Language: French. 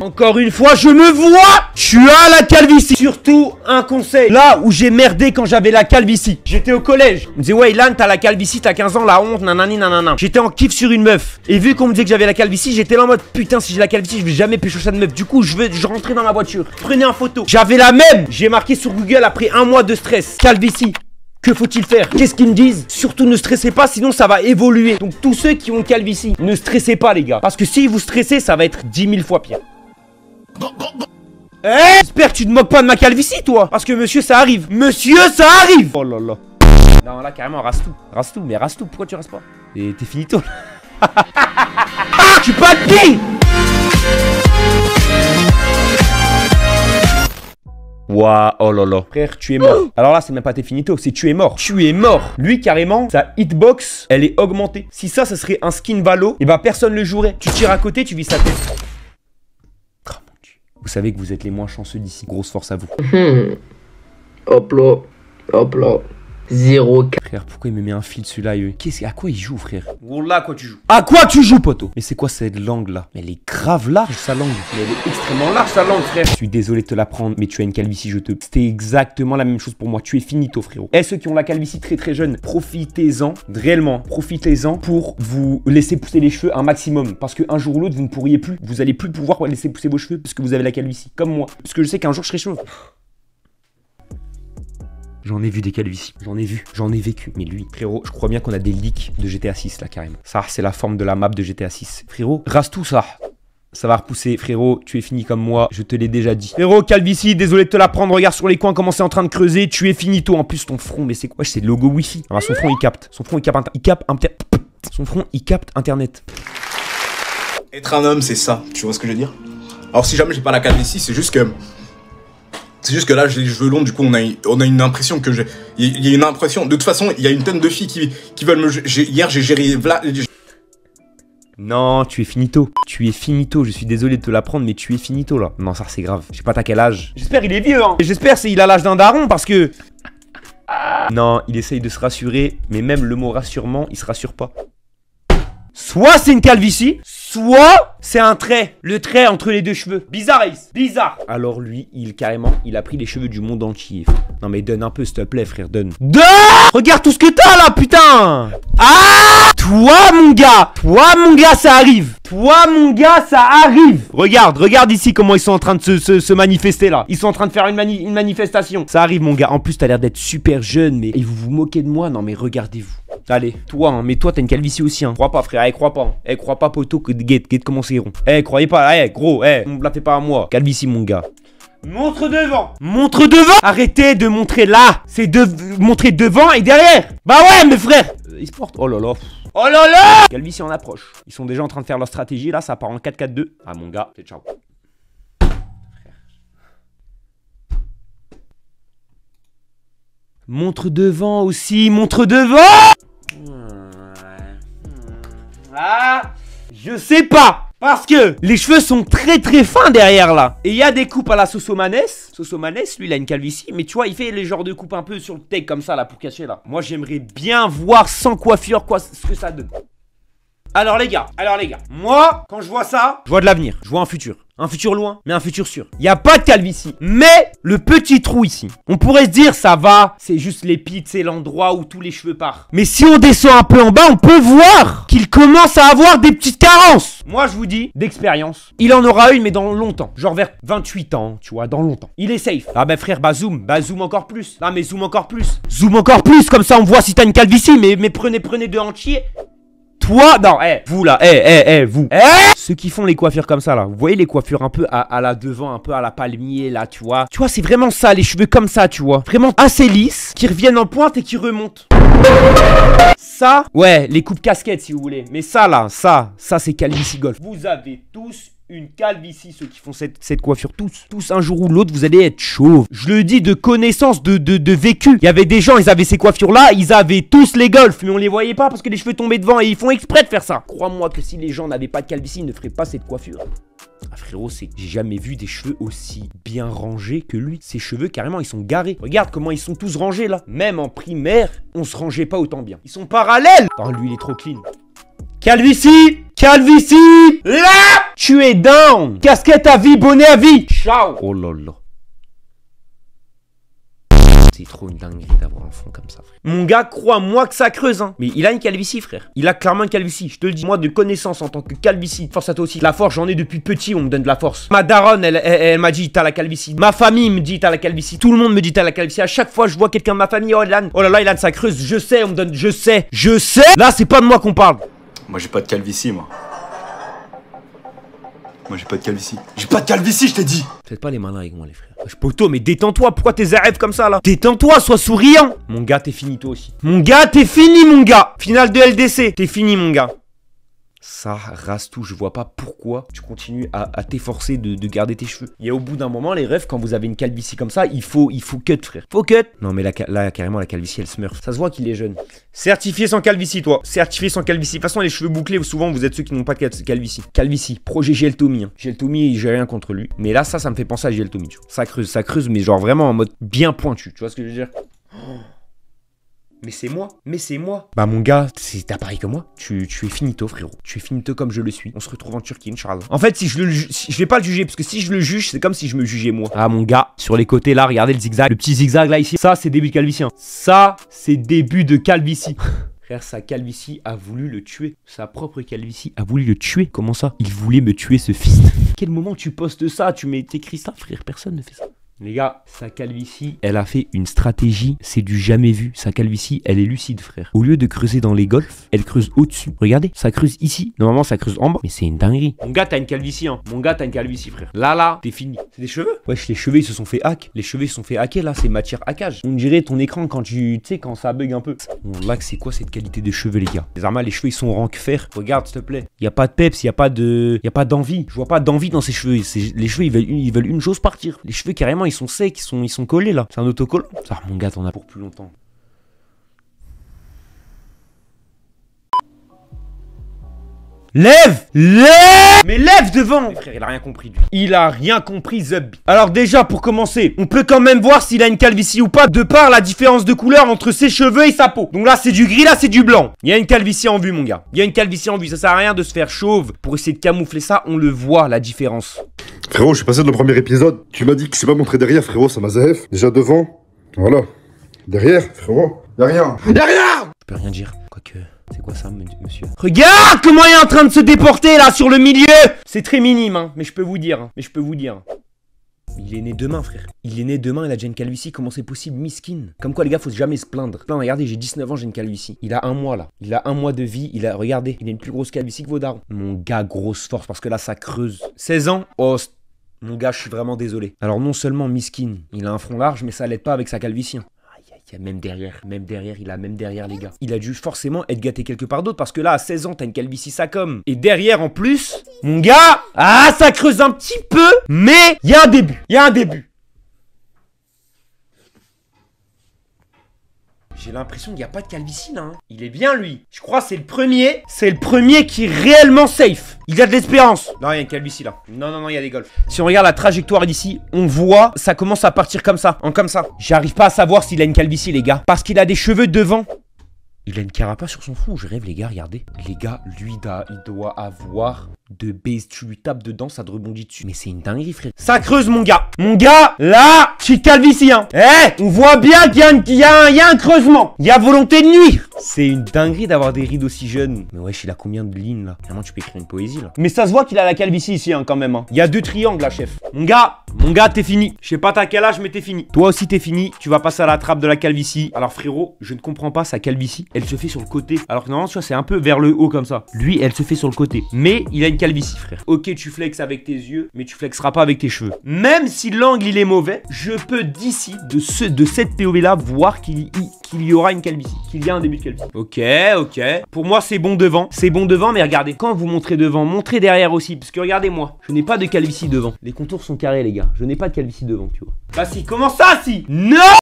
Encore une fois, je me vois Je suis à la calvitie Surtout un conseil, là où j'ai merdé quand j'avais la calvitie. J'étais au collège. On me disait, ouais, Ilan, t'as la calvitie, t'as 15 ans, la honte, nanani, nanana. J'étais en kiff sur une meuf. Et vu qu'on me disait que j'avais la calvitie, j'étais là en mode, putain, si j'ai la calvitie, je vais jamais pécho ça de meuf. Du coup, je vais, je rentrais dans la voiture. Prenez un photo. J'avais la même J'ai marqué sur Google après un mois de stress. Calvitie. Que faut-il faire Qu'est-ce qu'ils me disent Surtout ne stressez pas, sinon ça va évoluer. Donc tous ceux qui ont calvitie, ne stressez pas les gars. Parce que si vous stressez, ça va être 10 000 fois pire. Eh J'espère que tu te moques pas de ma calvitie, toi Parce que monsieur, ça arrive Monsieur, ça arrive Oh là là Non, là, carrément, rase tout Rase tout, mais rase tout Pourquoi tu rases pas Et t'es finito, là ah, Tu pas de Waouh, oh là là. Frère, tu es mort. Alors là, c'est même pas tes c'est tu es mort. Tu es mort. Lui, carrément, sa hitbox, elle est augmentée. Si ça, ça serait un skin Valo, et eh bah ben, personne le jouerait. Tu tires à côté, tu vis sa tête. Oh mon dieu. Vous savez que vous êtes les moins chanceux d'ici. Grosse force à vous. Hum. Hop là. Hop là. 0 Frère, pourquoi il me met un fil celui-là Qu'est-ce À quoi il joue, frère Wallah, à quoi tu joues À quoi tu joues, poteau Mais c'est quoi cette langue-là Mais elle est grave large, sa langue. elle est extrêmement large, sa langue, frère. Je suis désolé de te la prendre, mais tu as une calvitie, je te. C'était exactement la même chose pour moi. Tu es finito, frérot. Et ceux qui ont la calvitie très très jeune, profitez-en, réellement, profitez-en pour vous laisser pousser les cheveux un maximum. Parce qu'un jour ou l'autre, vous ne pourriez plus, vous allez plus pouvoir laisser pousser vos cheveux parce que vous avez la calvitie, comme moi. Parce que je sais qu'un jour, je serai chaud. J'en ai vu des calvities. J'en ai vu. J'en ai vécu. Mais lui, frérot, je crois bien qu'on a des leaks de GTA 6 là carrément. Ça, c'est la forme de la map de GTA 6. Frérot, rase tout ça. Ça va repousser, frérot, tu es fini comme moi, je te l'ai déjà dit. Frérot, calvici, désolé de te la prendre, regarde sur les coins comment c'est en train de creuser, tu es fini finito. En plus, ton front, mais c'est quoi C'est le logo wifi. Alors, ah, son front, il capte. Son front, il capte, il capte Son front, il capte Internet. Être un homme, c'est ça, tu vois ce que je veux dire Alors, si jamais j'ai pas la calvitie, c'est juste que c'est juste que là, j'ai les cheveux longs, du coup, on a, une impression que j'ai. Il y a une impression. De toute façon, il y a une tonne de filles qui, veulent me. Hier, j'ai géré. Vla... Non, tu es finito. Tu es finito. Je suis désolé de te l'apprendre, mais tu es finito là. Non, ça c'est grave. Je sais pas t'as quel âge. J'espère il est vieux, hein. J'espère qu'il a l'âge d'un daron parce que. Ah. Non, il essaye de se rassurer, mais même le mot rassurement, il se rassure pas. Soit c'est une calvitie, soit c'est un trait, le trait entre les deux cheveux. Bizarre, Ace, bizarre. Alors lui, il carrément, il a pris les cheveux du monde entier. Non mais donne un peu, s'il te plaît, frère, donne. Donne Regarde tout ce que t'as là, putain Ah Toi, mon gars Toi, mon gars, ça arrive Toi, mon gars, ça arrive Regarde, regarde ici comment ils sont en train de se, manifester là. Ils sont en train de faire une, une manifestation. Ça arrive, mon gars. En plus, t'as l'air d'être super jeune, mais... Et vous vous moquez de moi Non mais regardez-vous. Allez, toi, hein, mais toi, t'as une calvitie aussi. Hein. Crois pas, frère. Eh, crois pas. Hein. Eh, crois pas, poteau, que guette, guette comment c'est rond. Eh, croyez pas. Eh, gros, eh, on me pas à moi. Calvitie, mon gars. Montre devant Montre devant Arrêtez de montrer là C'est de montrer devant et derrière Bah ouais mes frères euh, Ils se portent Oh là là Oh là là Calvitie en approche. Ils sont déjà en train de faire leur stratégie là, ça part en 4-4-2. Ah mon gars, c'est ciao. Montre devant aussi, montre devant Je sais pas parce que les cheveux sont très très fins derrière là. Et il y a des coupes à la Sosomanes. Sosomanes, lui, il a une calvitie. Mais tu vois, il fait les genres de coupes un peu sur le tech comme ça là pour cacher là. Moi, j'aimerais bien voir sans coiffure quoi, ce que ça donne. Alors les gars, alors les gars, moi, quand je vois ça, je vois de l'avenir, je vois un futur. Un futur loin, mais un futur sûr. Il n'y a pas de calvitie. Mais le petit trou ici, on pourrait se dire, ça va, c'est juste les pits c'est l'endroit où tous les cheveux partent. Mais si on descend un peu en bas, on peut voir qu'il commence à avoir des petites carences. Moi, je vous dis, d'expérience, il en aura une, mais dans longtemps. Genre vers 28 ans, tu vois, dans longtemps. Il est safe. Ah ben frère, bah zoom, bah zoom encore plus. Ah mais zoom encore plus. Zoom encore plus, comme ça on voit si t'as une calvitie. Mais, mais prenez, prenez de entier. Toi, non, eh, vous là, eh, eh, eh, vous. Hey eh eh Ceux qui font les coiffures comme ça là, vous voyez les coiffures un peu à, la devant, un peu à la palmier là, tu vois. Tu vois, c'est vraiment ça, les cheveux comme ça, tu vois. Vraiment assez lisses, qui reviennent en pointe et qui remontent. Ça, ouais, les coupes casquettes si vous voulez. Mais ça là, ça, ça c'est Calvici Golf. Vous avez tous une calvitie, ceux qui font cette, coiffure, tous, tous un jour ou l'autre, vous allez être chauve. Je le dis de connaissance, de, de, de vécu. Il y avait des gens, ils avaient ces coiffures-là, ils avaient tous les golfs, mais on les voyait pas parce que les cheveux tombaient devant et ils font exprès de faire ça. Crois-moi que si les gens n'avaient pas de calvitie, ils ne feraient pas cette coiffure. Ah frérot, c'est j'ai jamais vu des cheveux aussi bien rangés que lui. Ses cheveux carrément, ils sont garés. Regarde comment ils sont tous rangés là. Même en primaire, on se rangeait pas autant bien. Ils sont parallèles. Oh lui, il est trop clean. Calvitie calvici, là. Tu es down. Casquette à vie, bonnet à vie. Ciao. Oh là là. C'est trop une dinguerie d'avoir un fond comme ça, Mon gars, crois-moi que ça creuse, hein. Mais il a une calvitie, frère. Il a clairement une calvitie. Je te le dis, moi, de connaissance en tant que calvitie, force à toi aussi. La force, j'en ai depuis petit, on me donne de la force. Ma daronne, elle, m'a dit, t'as la calvitie. Ma famille me dit, t'as la calvitie. Tout le monde me dit, t'as la calvitie. À chaque fois, je vois quelqu'un de ma famille, oh, là, Oh là là, Elan, ça creuse. Je sais, on me donne, je sais, je sais. Là, c'est pas de moi qu'on parle. Moi, j'ai pas de calvitie, moi. Moi j'ai pas de calvitie. J'ai pas de calvitie, je t'ai dit Faites pas les malins avec moi les frères. Je poto, mais détends-toi, pourquoi tes rêves comme ça là Détends-toi, sois souriant Mon gars, t'es fini toi aussi. Mon gars, t'es fini mon gars Finale de LDC, t'es fini mon gars ça rase tout. Je vois pas pourquoi tu continues à, t'efforcer de, garder tes cheveux. a au bout d'un moment, les refs, quand vous avez une calvitie comme ça, il faut, il faut cut, frère. Faut cut. Non, mais là, carrément, la calvitie, elle smurf. Ça se voit qu'il est jeune. Certifié sans calvitie, toi. Certifié sans calvitie. De toute façon, les cheveux bouclés, souvent, vous êtes ceux qui n'ont pas de calvitie. Calvitie. Projet Tommy Hein. Geltomi, j'ai rien contre lui. Mais là, ça, ça me fait penser à Geltomi. Ça creuse, ça creuse, mais genre vraiment en mode bien pointu. Tu vois ce que je veux dire mais c'est moi, mais c'est moi. Bah mon gars, t'as pareil que moi. Tu, es finito frérot. Tu es finito comme je le suis. On se retrouve en Turquie, Inch'Allah. En fait, si je le je vais pas le juger parce que si je le juge, c'est comme si je me jugeais moi. Ah mon gars, sur les côtés là, regardez le zigzag, le petit zigzag là ici. Ça c'est début de calvitie. Hein. Ça c'est début de calvitie. Frère, sa calvitie a voulu le tuer. Sa propre calvitie a voulu le tuer. Comment ça Il voulait me tuer ce fils. Quel moment tu postes ça Tu m'écris ça, frère Personne ne fait ça. Les gars, sa calvitie, elle a fait une stratégie, c'est du jamais vu. Sa calvitie, elle est lucide, frère. Au lieu de creuser dans les golfs, elle creuse au-dessus. Regardez, ça creuse ici. Normalement, ça creuse en bas. Mais c'est une dinguerie. Mon gars, t'as une calvitie, hein. Mon gars, t'as une calvitie, frère. Là, là, t'es fini. C'est des cheveux Wesh, les cheveux, ils se sont fait hack. Les cheveux, ils se sont fait hacker, là, c'est matière hackage. On dirait ton écran quand tu, tu sais, quand ça bug un peu. mon lac c'est quoi cette qualité de cheveux, les gars Les armes, les cheveux, ils sont rank fer. Regarde, s'il te plaît. Y a pas de peps, y a pas de. Y a pas d'envie. Je vois pas d'envie dans ces cheveux. Les cheveux, ils veulent, ils veulent une chose partir. Les cheveux, carrément, ils sont secs, ils sont, ils sont collés là. C'est un autocollant. Ça, ah, mon gars, t'en as pour plus longtemps. Lève Lève Mais lève devant frère, il a rien compris, Il a rien compris, Zub. Alors déjà, pour commencer, on peut quand même voir s'il a une calvitie ou pas, de par la différence de couleur entre ses cheveux et sa peau. Donc là, c'est du gris, là, c'est du blanc. Il y a une calvitie en vue, mon gars. Il y a une calvitie en vue, ça sert à rien de se faire chauve. Pour essayer de camoufler ça, on le voit, la différence. Frérot, je suis passé dans le premier épisode. Tu m'as dit que c'est pas montré derrière, frérot, ça m'a ZF. Déjà devant, voilà. Derrière, frérot, Derrière Derrière Je peux rien dire, quoique... C'est quoi ça, monsieur Regarde comment il est en train de se déporter, là, sur le milieu C'est très minime, hein, mais je peux vous dire, hein, mais je peux vous dire. Il est né demain, frère. Il est né demain, il a déjà une calvitie. Comment c'est possible, miskin Comme quoi, les gars, faut jamais se plaindre. Non, regardez, j'ai 19 ans, j'ai une calvitie. Il a un mois, là. Il a un mois de vie. Il a, regardez, il a une plus grosse calvitie que vos darons. Mon gars, grosse force, parce que là, ça creuse. 16 ans Oh, mon gars, je suis vraiment désolé. Alors non seulement Miskin, il a un front large, mais ça l'aide pas avec sa calvitie. Hein. Aïe, aïe, a même derrière, même derrière, il a même derrière les gars. Il a dû forcément être gâté quelque part d'autre parce que là, à 16 ans, t'as une calvitie, ça comme. Et derrière, en plus, mon gars, ah, ça creuse un petit peu, mais il y a un début, il y a un début. J'ai l'impression qu'il n'y a pas de calvitie là. Hein. Il est bien lui. Je crois c'est le premier, c'est le premier qui est réellement safe. Il a de l'espérance Non, il y a calvitie là. Non, non, non, il y a des golfs. Si on regarde la trajectoire d'ici, on voit, ça commence à partir comme ça, en comme ça. J'arrive pas à savoir s'il a une calvitie, les gars. Parce qu'il a des cheveux devant. Il a une carapace sur son front, je rêve, les gars, regardez. Les gars, lui, il doit avoir de base, tu lui tapes dedans, ça te rebondit dessus. Mais c'est une dinguerie, frère. Ça creuse, mon gars. Mon gars, là, Tu calvitie, hein. Eh, on voit bien qu'il y, y, a un creusement. Il y a volonté de nuire. C'est une dinguerie d'avoir des rides aussi jeunes. Mais wesh, il a combien de lignes, là Vraiment, tu peux écrire une poésie, là. Mais ça se voit qu'il a la calvitie ici, hein, quand même. Hein. Il y a deux triangles, là, chef. Mon gars, mon gars, t'es fini. Je sais pas t'as quel âge, mais t'es fini. Toi aussi, t'es fini. Tu vas passer à la trappe de la calvitie. Alors, frérot, je ne comprends pas sa calvitie. Elle se fait sur le côté. Alors que normalement, c'est un peu vers le haut comme ça. Lui, elle se fait sur le côté. Mais il a une calvitie, frère. Ok, tu flexes avec tes yeux, mais tu flexeras pas avec tes cheveux. Même si l'angle, il est mauvais, je peux d'ici, de, ce, de cette POV là, voir qu'il y qu'il y aura une calvitie, qu'il y a un début de calvitie. Ok, ok. Pour moi, c'est bon devant. C'est bon devant, mais regardez, quand vous montrez devant, montrez derrière aussi. Parce que regardez-moi, je n'ai pas de calvitie devant. Les contours sont carrés, les gars. Je n'ai pas de calvitie devant, tu vois. Bah si, comment ça, si Non